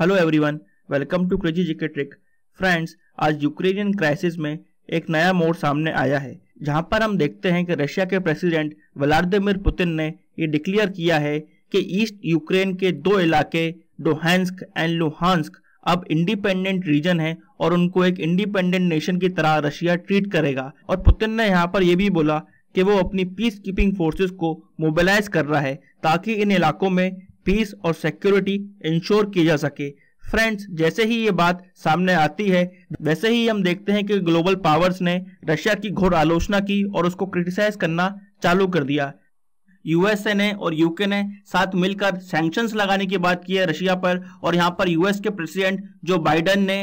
hello everyone welcome to crazy GK trick friends आज Ukrainian crisis में एक नया मोड़ सामने आया है जहां पर हम देखते हैं कि रशिया के प्रेसिडेंट व्लादिमिर पुतिन ने ये डिक्लेयर किया है कि ईस्ट यूक्रेन के दो इलाके डोहेंस्क एंड लुहानस्क अब इंडिपेंडेंट रीजन है और उनको एक इंडिपेंडेंट नेशन की तरह रशिया ट्रीट करेगा और पुतिन ने यहाँ पर यह भी बोला कि वो अपनी पीस कीपिंग फोर्सेस को मोबिलाइज कर रहा है ताकि इन इलाकों में पीस और सिक्योरिटी इंश्योर की जा सके फ्रेंड्स जैसे ही ये बात सामने आती है वैसे ही हम देखते हैं कि ग्लोबल पावर्स ने रशिया की घोर आलोचना की और उसको क्रिटिसाइज करना चालू कर दिया यूएसए ने और यूके ने साथ मिलकर सैंक्शंस लगाने की बात की है रशिया पर और यहाँ पर यूएस के प्रेसिडेंट जो बाइडन ने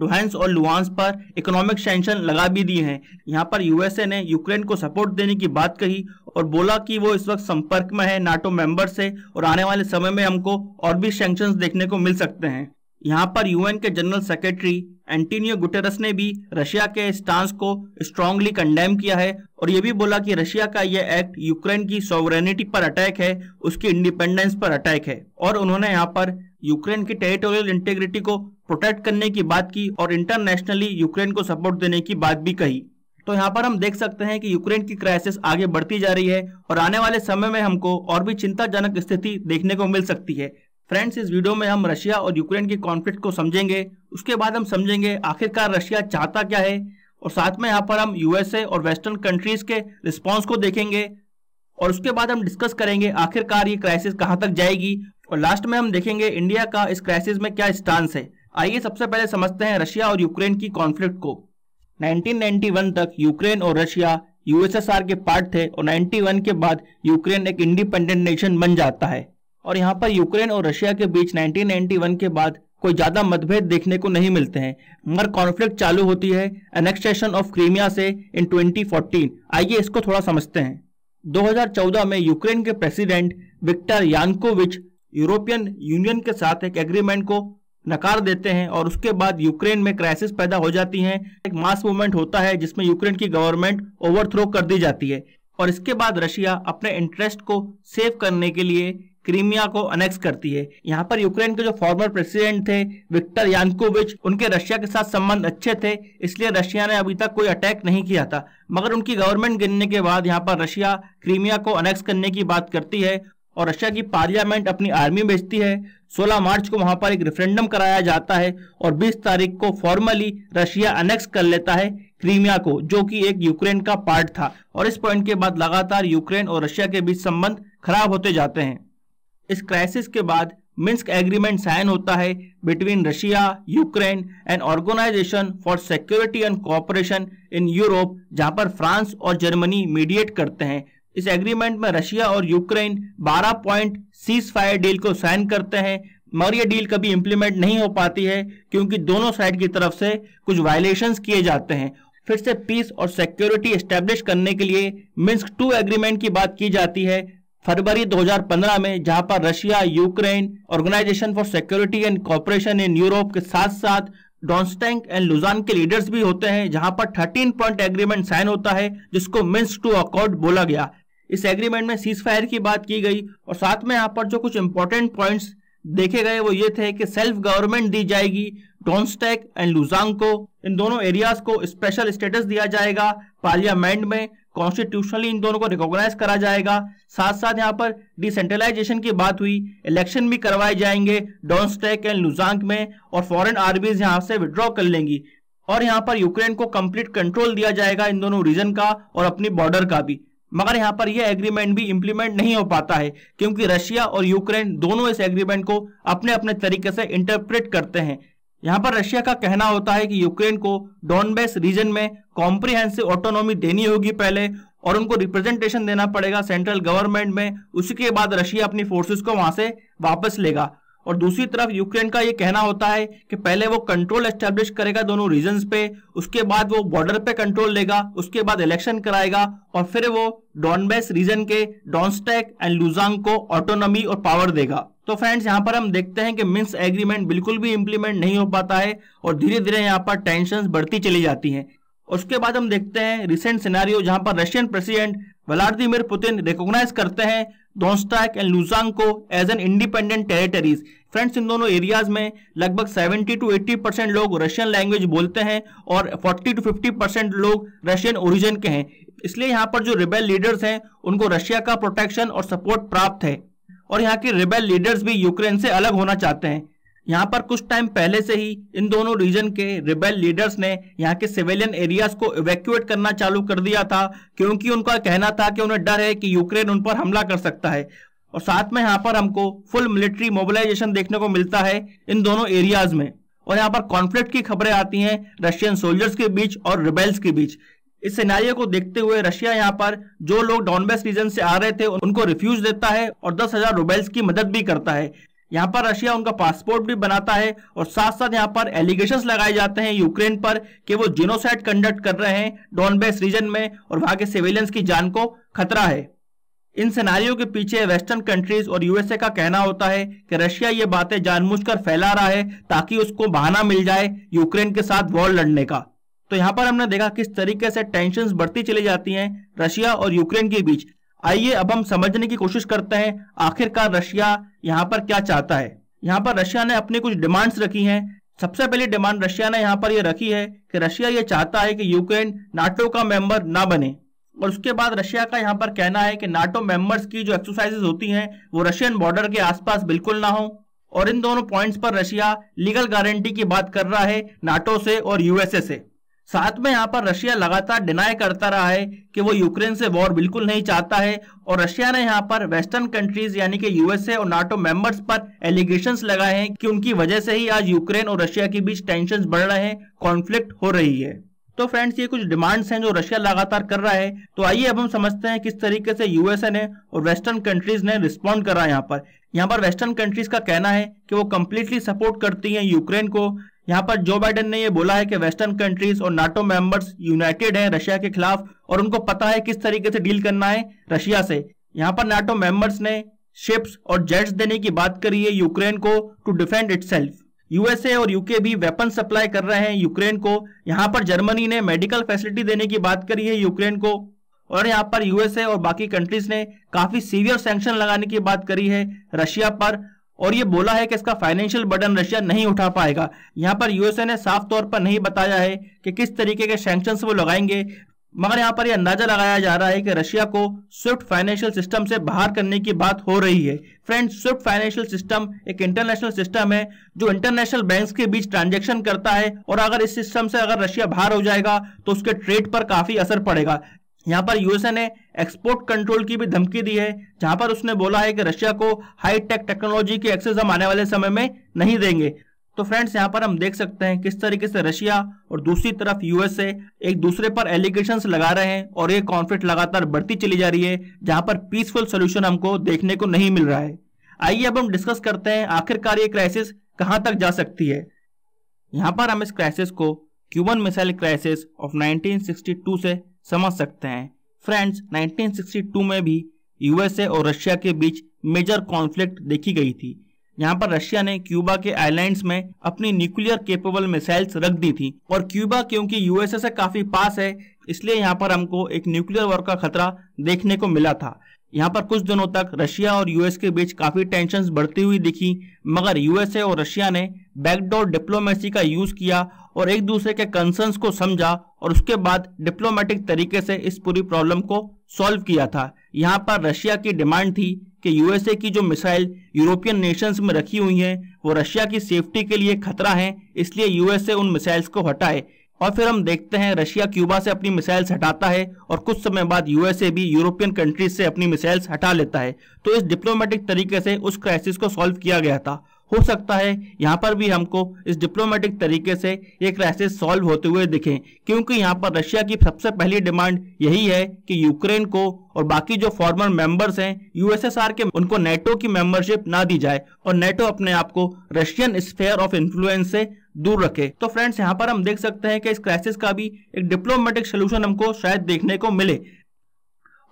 डोहेंस और लुहांस पर इकोनॉमिक सेंशन लगा भी दिए हैं यहाँ पर यूएसए ने यूक्रेन को सपोर्ट देने की बात कही और बोला कि वो इस वक्त संपर्क में है नाटो मेंबर से और आने वाले समय में हमको और भी सेंक्शन देखने को मिल सकते हैं यहाँ पर यूएन के जनरल सेक्रेटरी एंटीनियो गुटेरस ने भी रशिया के स्टांस को स्ट्रांगली कंडेम किया है और यह भी बोला कि रशिया का यह एक्ट यूक्रेन की सॉवरेनिटी पर अटैक है उसकी इंडिपेंडेंस पर अटैक है और उन्होंने यहाँ पर यूक्रेन की टेरिटोरियल इंटेग्रिटी को प्रोटेक्ट करने की बात की और इंटरनेशनली यूक्रेन को सपोर्ट देने की बात भी कही तो यहाँ पर हम देख सकते हैं कि यूक्रेन की क्राइसिस आगे बढ़ती जा रही है और आने वाले समय में हमको और भी चिंताजनक स्थिति देखने को मिल सकती है फ्रेंड्स इस वीडियो में हम रशिया और यूक्रेन के कॉन्फ्लिक्ट को समझेंगे उसके बाद हम समझेंगे आखिरकार रशिया चाहता क्या है और साथ में यहाँ पर हम यूएसए और वेस्टर्न कंट्रीज के रिस्पॉन्स को देखेंगे और उसके बाद हम डिस्कस करेंगे आखिरकार ये क्राइसिस कहाँ तक जाएगी और लास्ट में हम देखेंगे इंडिया का इस क्राइसिस में क्या स्टांस है आइए सबसे पहले समझते हैं रशिया और यूक्रेन की कॉन्फ्लिक्ट को 1991 तक यूक्रेन और रशिया यूएसएसआर के पार्ट थे और 91 के बाद यूक्रेन एक इंडिपेंडेंट नेशन बन जाता है और यहाँ पर यूक्रेन और रशिया के बीच 1991 के बाद कोई ज्यादा मतभेद देखने को नहीं मिलते हैं मगर कॉन्फ्लिक्ट चालू होती है एनेक्सेशन ऑफ क्रीमिया से इन 2014 आइए इसको थोड़ा समझते हैं 2014 में यूक्रेन के president Viktor Yanukovych European Union के साथ एक एग्रीमेंट को नकार देते हैं और उसके बाद यूक्रेन में क्राइसिस पैदा हो जाती है एक मास मूवमेंट होता है जिसमें यूक्रेन की गवर्नमेंट ओवरथ्रो कर दी जाती है और इसके बाद रशिया अपने इंटरेस्ट को सेव करने के लिए क्रीमिया को अनेक्स करती है यहाँ पर यूक्रेन के जो फॉर्मर प्रेसिडेंट थे विक्टर यानकोविच उनके रशिया के साथ संबंध अच्छे थे इसलिए रशिया ने अभी तक कोई अटैक नहीं किया था मगर उनकी गवर्नमेंट गिरने के बाद यहाँ पर रशिया क्रीमिया को अनेक्स करने की बात करती है और रशिया की पार्लियामेंट अपनी आर्मी भेजती है 16 मार्च को वहां पर एक रेफरेंडम कराया जाता है और 20 तारीख को फॉर्मली रशिया अनेक्स कर लेता है क्रीमिया को जो कि एक यूक्रेन का पार्ट था और इस पॉइंट के बाद लगातार यूक्रेन और रशिया के बीच संबंध खराब होते जाते हैं इस क्राइसिस के बाद मिन्स्क एग्रीमेंट साइन होता है between Russia Ukraine and organisation for security and cooperation in Europe जहां पर फ्रांस और जर्मनी मीडिएट करते हैं इस एग्रीमेंट में रशिया और Ukraine 12 point ceasefire deal को साइन करते हैं मगर यह डील कभी इंप्लीमेंट नहीं हो पाती है क्योंकि दोनों साइड की तरफ से कुछ वायलेशंस किए जाते हैं फिर से पीस और सिक्योरिटी एस्टेब्लिश करने के लिए मिन्स्क टू एग्रीमेंट की बात की जाती है फरवरी 2015 में जहां पर Russia Ukraine organisation for security and cooperation in Europe के साथ साथ डॉन्स्टैंक एंड लुजान के लीडर्स भी होते हैं जहां पर 13 पॉइंट एग्रीमेंट साइन होता है जिसको मिन्स टू अकॉर्ड बोला गया इस एग्रीमेंट में सीज फायर की बात की गई और साथ में यहाँ पर जो कुछ इंपॉर्टेंट पॉइंट्स देखे गए वो ये थे कि सेल्फ गवर्नमेंट दी जाएगी डोनस्टेक एंड लुजांग को इन दोनों एरियाज को स्पेशल स्टेटस दिया जाएगा पार्लियामेंट में कॉन्स्टिट्यूशनली इन दोनों को रिकॉग्नाइज करा जाएगा साथ साथ यहाँ पर डिसेंट्रलाइजेशन की बात हुई इलेक्शन भी करवाए जाएंगे डोनस्टेक एंड लुजांग में और फॉरेन आर्मीज यहाँ से विड्रॉ कर लेंगी और यहाँ पर यूक्रेन को कंप्लीट कंट्रोल दिया जाएगा इन दोनों रीजन का और अपनी बॉर्डर का भी मगर यहाँ पर यह एग्रीमेंट भी इंप्लीमेंट नहीं हो पाता है क्योंकि रशिया और यूक्रेन दोनों इस एग्रीमेंट को अपने अपने तरीके से इंटरप्रेट करते हैं यहाँ पर रशिया का कहना होता है कि यूक्रेन को डॉनबेस रीजन में कॉम्प्रिहेंसिव ऑटोनॉमी देनी होगी पहले और उनको रिप्रेजेंटेशन देना पड़ेगा सेंट्रल गवर्नमेंट में उसी के बाद रशिया अपनी फोर्सेस को वहां से वापस लेगा और दूसरी तरफ यूक्रेन का ये कहना होता है कि पहले वो कंट्रोल एस्टेब्लिश करेगा दोनों रीजन पे उसके बाद वो बॉर्डर पे कंट्रोल लेगा उसके बाद इलेक्शन कराएगा और फिर वो डॉनबेस रीजन के डॉन्स्टेक एंड लुजांग को ऑटोनॉमी और पावर देगा तो फ्रेंड्स यहाँ पर हम देखते हैं कि मिन्स एग्रीमेंट बिल्कुल भी इम्प्लीमेंट नहीं हो पाता है और धीरे धीरे यहाँ पर टेंशन बढ़ती चली जाती है उसके बाद हम देखते हैं रिसेंट सिनेरियो जहां पर Russian president Vladimir Putin recognise करते हैं दोस्ताक एंड लुजांग को as an independent territories friends इन दोनों एरियाज में लगभग 70 टू 80 परसेंट लोग रशियन लैंग्वेज बोलते हैं और 40 टू 50 परसेंट लोग रशियन ओरिजिन के हैं इसलिए यहाँ पर जो रिबेल लीडर्स हैं उनको रशिया का प्रोटेक्शन और सपोर्ट प्राप्त है और यहाँ के रिबेल लीडर्स भी यूक्रेन से अलग होना चाहते हैं यहाँ पर कुछ टाइम पहले से ही इन दोनों रीजन के रिबेल लीडर्स ने यहाँ के सिविलियन एरियाज को इवेक्यूएट करना चालू कर दिया था क्योंकि उनका कहना था कि उन्हें डर है कि यूक्रेन उन पर हमला कर सकता है और साथ में यहाँ पर हमको फुल मिलिट्री मोबिलाइजेशन देखने को मिलता है इन दोनों एरियाज में और यहाँ पर कॉन्फ्लिक्ट की खबरें आती हैं रशियन सोल्जर्स के बीच और रिबेल्स के बीच इस सिनारियो को देखते हुए रशिया यहाँ पर जो लोग डॉनबेस रीजन से आ रहे थे उनको रिफ्यूज देता है और दस हजार रुबेल्स की मदद भी करता है यहाँ पर रशिया उनका पासपोर्ट भी बनाता है और साथ साथ यहाँ पर एलिगेशन लगाए जाते हैं यूक्रेन पर कि वो जिनोसाइड कंडक्ट कर रहे हैं डॉनबेस रीजन में और वहां के सिविलियंस की जान को खतरा है इन सिनारियों के पीछे वेस्टर्न कंट्रीज और यूएसए का कहना होता है कि रशिया ये बातें जानबूझकर फैला रहा है ताकि उसको बहाना मिल जाए यूक्रेन के साथ वॉर लड़ने का तो यहाँ पर हमने देखा किस तरीके से टेंशन बढ़ती चली जाती हैं रशिया और यूक्रेन के बीच आइए अब हम समझने की कोशिश करते हैं आखिरकार रशिया यहाँ पर क्या चाहता है यहाँ पर रशिया ने अपनी कुछ डिमांड्स रखी हैं सबसे पहली डिमांड रशिया ने यहाँ पर यह रखी है कि रशिया ये चाहता है कि यूक्रेन नाटो का मेंबर ना बने और उसके बाद रशिया का यहाँ पर कहना है कि नाटो मेंबर्स की जो एक्सरसाइजेज होती हैं वो रशियन बॉर्डर के आसपास बिल्कुल ना हो और इन दोनों पॉइंट्स पर रशिया लीगल गारंटी की बात कर रहा है नाटो से और यूएसए से साथ में यहाँ पर रशिया लगातार डिनाई करता रहा है कि वो यूक्रेन से वॉर बिल्कुल नहीं चाहता है और रशिया ने यहाँ पर वेस्टर्न कंट्रीज यानी कि यूएसए और नाटो मेंबर्स पर एलिगेशन लगाए हैं कि उनकी वजह से ही आज यूक्रेन और रशिया के बीच टेंशन बढ़ रहे हैं कॉन्फ्लिक्ट हो रही है तो फ्रेंड्स ये कुछ डिमांड्स हैं जो रशिया लगातार कर रहा है तो आइए अब हम समझते हैं किस तरीके से यूएसए ने और वेस्टर्न कंट्रीज ने रिस्पॉन्ड करा यहाँ पर यहाँ पर वेस्टर्न कंट्रीज का कहना है कि वो कम्प्लीटली सपोर्ट करती हैं यूक्रेन को यहाँ पर जो बाइडेन ने ये बोला है कि वेस्टर्न कंट्रीज और नाटो मेंबर्स यूनाइटेड हैं रशिया के खिलाफ और उनको पता है किस तरीके से डील करना है रशिया से यहाँ पर नाटो मेंबर्स ने शिप्स और जेट्स देने की बात करी है यूक्रेन को टू डिफेंड इट यूएसए और यूके भी वेपन सप्लाई कर रहे हैं यूक्रेन को यहाँ पर जर्मनी ने मेडिकल फैसिलिटी देने की बात करी है यूक्रेन को और यहाँ पर यूएसए और बाकी कंट्रीज ने काफी सीवियर सैंक्शन लगाने की बात करी है रशिया पर और ये बोला है कि इसका फाइनेंशियल बर्डन रशिया नहीं उठा पाएगा यहाँ पर यूएसए ने साफ तौर पर नहीं बताया है कि किस तरीके के सेंक्शन वो लगाएंगे मगर यहाँ पर यह अंदाजा लगाया जा रहा है कि रशिया को स्विफ्ट फाइनेंशियल सिस्टम से बाहर करने की बात हो रही है फ्रेंड्स स्विफ्ट फाइनेंशियल सिस्टम एक इंटरनेशनल सिस्टम है जो इंटरनेशनल बैंक्स के बीच ट्रांजैक्शन करता है और अगर इस सिस्टम से अगर रशिया बाहर हो जाएगा तो उसके ट्रेड पर काफी असर पड़ेगा यहाँ पर यूएसए ने एक्सपोर्ट कंट्रोल की भी धमकी दी है जहां पर उसने बोला है कि रशिया को हाईटेक टेक्नोलॉजी के एक्सेस हम आने वाले समय में नहीं देंगे तो फ्रेंड्स यहाँ पर हम देख सकते हैं किस तरीके से रशिया और दूसरी तरफ यूएसए एक दूसरे पर एलिगेशन लगा रहे हैं और ये कॉन्फ्लिक्ट लगातार बढ़ती चली जा रही है जहां पर पीसफुल सोल्यूशन हमको देखने को नहीं मिल रहा है आइए अब हम डिस्कस करते हैं आखिरकार ये क्राइसिस कहाँ तक जा सकती है यहाँ पर हम इस क्राइसिस को क्यूबन मिसाइल क्राइसिस ऑफ 1962 से समझ सकते हैं फ्रेंड्स 1962 में भी यूएसए और रशिया के बीच मेजर कॉन्फ्लिक्ट देखी गई थी यहाँ पर रशिया ने क्यूबा के आइलैंड्स में अपनी न्यूक्लियर केपेबल मिसाइल्स रख दी थी और क्यूबा क्योंकि यूएसए से काफी पास है इसलिए यहाँ पर हमको एक न्यूक्लियर वॉर का खतरा देखने को मिला था यहाँ पर कुछ दिनों तक रशिया और यूएस के बीच काफी टेंशन बढ़ती हुई दिखी मगर यूएसए और रशिया ने बैकडोर डिप्लोमेसी का यूज किया और एक दूसरे के कंसर्न को समझा और उसके बाद डिप्लोमेटिक तरीके से इस पूरी प्रॉब्लम को सॉल्व किया था यहाँ पर रशिया की डिमांड थी कि यूएसए की जो मिसाइल यूरोपियन नेशंस में रखी हुई हैं वो रशिया की सेफ्टी के लिए खतरा हैं इसलिए यूएसए उन मिसाइल्स को हटाए और फिर हम देखते हैं रशिया क्यूबा से अपनी मिसाइल्स हटाता है और कुछ समय बाद यूएसए भी यूरोपियन कंट्रीज से अपनी मिसाइल्स हटा लेता है तो इस डिप्लोमेटिक तरीके से उस क्राइसिस को सॉल्व किया गया था हो सकता है यहाँ पर भी हमको इस डिप्लोमेटिक तरीके से ये क्राइसिस सॉल्व होते हुए दिखें क्योंकि यहाँ पर रशिया की सबसे पहली डिमांड यही है कि यूक्रेन को और बाकी जो फॉर्मर मेंबर्स हैं यूएसएसआर के उनको नेटो की मेंबरशिप ना दी जाए और नेटो अपने आप को रशियन स्फेयर ऑफ इन्फ्लुएंस से दूर रखे तो फ्रेंड्स यहाँ पर हम देख सकते हैं कि इस क्राइसिस का भी एक डिप्लोमेटिक सोल्यूशन हमको शायद देखने को मिले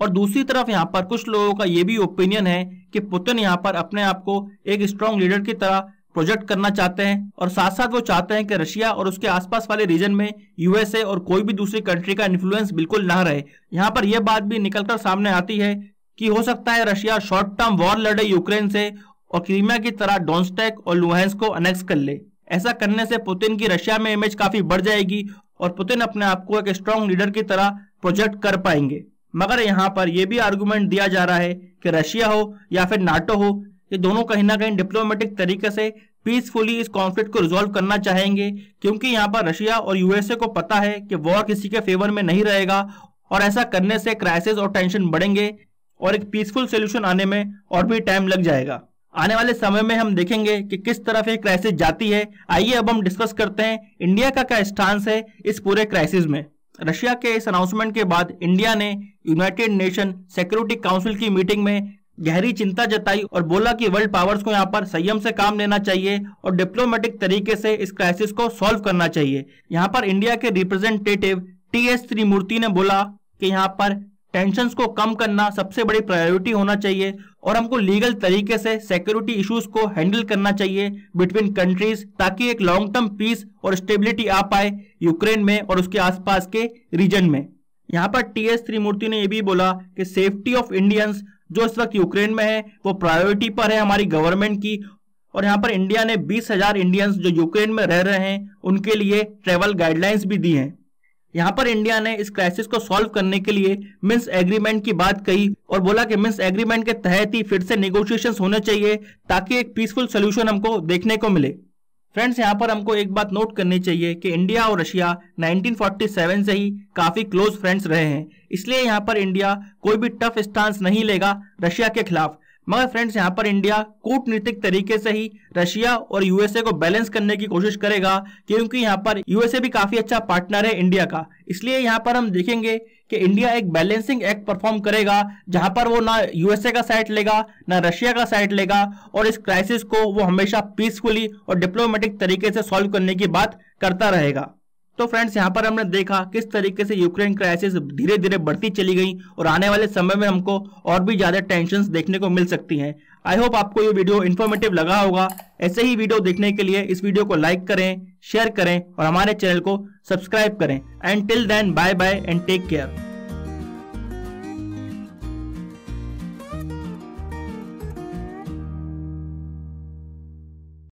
और दूसरी तरफ यहाँ पर कुछ लोगों का ये भी ओपिनियन है कि पुतिन यहाँ पर अपने आप को एक स्ट्रॉन्ग लीडर की तरह प्रोजेक्ट करना चाहते हैं और साथ साथ वो चाहते हैं कि रशिया और उसके आसपास वाले रीजन में यूएसए और कोई भी दूसरी कंट्री का इन्फ्लुएंस बिल्कुल ना रहे यहाँ पर यह बात भी निकलकर सामने आती है कि हो सकता है रशिया शॉर्ट टर्म वॉर लड़े यूक्रेन से और क्रीमिया की तरह डोनस्टेक और लुहेंस को अनेक्स कर ले ऐसा करने से पुतिन की रशिया में इमेज काफी बढ़ जाएगी और पुतिन अपने आप को एक स्ट्रांग लीडर की तरह प्रोजेक्ट कर पाएंगे मगर यहाँ पर यह भी आर्गूमेंट दिया जा रहा है कि रशिया हो या फिर नाटो हो ये दोनों कहीं ना कहीं डिप्लोमेटिक तरीके से पीसफुली इस कॉन्फ्लिक्ट को रिजोल्व करना चाहेंगे क्योंकि यहाँ पर रशिया और यूएसए को पता है कि वॉर किसी के फेवर में नहीं रहेगा और ऐसा करने से क्राइसिस और टेंशन बढ़ेंगे और एक पीसफुल सोल्यूशन आने में और भी टाइम लग जाएगा आने वाले समय में हम देखेंगे कि किस तरफ ये क्राइसिस जाती है आइए अब हम डिस्कस करते हैं इंडिया का क्या स्टांस है इस पूरे क्राइसिस में रशिया के इस अनाउंसमेंट के बाद इंडिया ने यूनाइटेड नेशन सिक्योरिटी काउंसिल की मीटिंग में गहरी चिंता जताई और बोला कि वर्ल्ड पावर्स को यहाँ पर संयम से काम लेना चाहिए और डिप्लोमेटिक तरीके से इस क्राइसिस को सॉल्व करना चाहिए यहाँ पर इंडिया के रिप्रेजेंटेटिव टी एस त्रिमूर्ति ने बोला कि यहाँ पर टेंशन को कम करना सबसे बड़ी प्रायोरिटी होना चाहिए और हमको लीगल तरीके से सिक्योरिटी इश्यूज को हैंडल करना चाहिए बिटवीन कंट्रीज ताकि एक लॉन्ग टर्म पीस और स्टेबिलिटी आ पाए यूक्रेन में और उसके आसपास के रीजन में यहाँ पर टी एस त्रिमूर्ति ने यह भी बोला कि सेफ्टी ऑफ इंडियंस जो इस वक्त यूक्रेन में है वो प्रायोरिटी पर है हमारी गवर्नमेंट की और यहाँ पर इंडिया ने बीस हजार इंडियंस जो यूक्रेन में रह रहे हैं उनके लिए ट्रेवल गाइडलाइंस भी दी हैं यहाँ पर इंडिया ने इस क्राइसिस को सॉल्व करने के लिए मिन्स एग्रीमेंट की बात कही और बोला कि मिन्स एग्रीमेंट के तहत ही फिर से नेगोशिएशन होने चाहिए ताकि एक पीसफुल सोल्यूशन हमको देखने को मिले फ्रेंड्स यहाँ पर हमको एक बात नोट करनी चाहिए कि इंडिया और रशिया 1947 से ही काफी क्लोज फ्रेंड्स रहे हैं इसलिए यहाँ पर इंडिया कोई भी टफ स्टांस नहीं लेगा रशिया के खिलाफ मगर फ्रेंड्स यहाँ पर इंडिया कूटनीतिक तरीके से ही रशिया और यूएसए को बैलेंस करने की कोशिश करेगा क्योंकि यहाँ पर यूएसए भी काफी अच्छा पार्टनर है इंडिया का इसलिए यहाँ पर हम देखेंगे कि इंडिया एक बैलेंसिंग एक्ट परफॉर्म करेगा जहां पर वो ना यूएसए का साइड लेगा ना रशिया का साइड लेगा और इस क्राइसिस को वो हमेशा पीसफुली और डिप्लोमेटिक तरीके से सॉल्व करने की बात करता रहेगा तो फ्रेंड्स यहाँ पर हमने देखा किस तरीके से यूक्रेन क्राइसिस धीरे धीरे बढ़ती चली गई और आने वाले समय में हमको और भी ज्यादा टेंशन देखने को मिल सकती हैं आई होप आपको ये वीडियो इन्फॉर्मेटिव लगा होगा ऐसे ही वीडियो देखने के लिए इस वीडियो को लाइक करें शेयर करें और हमारे चैनल को सब्सक्राइब करें and till then bye bye and take care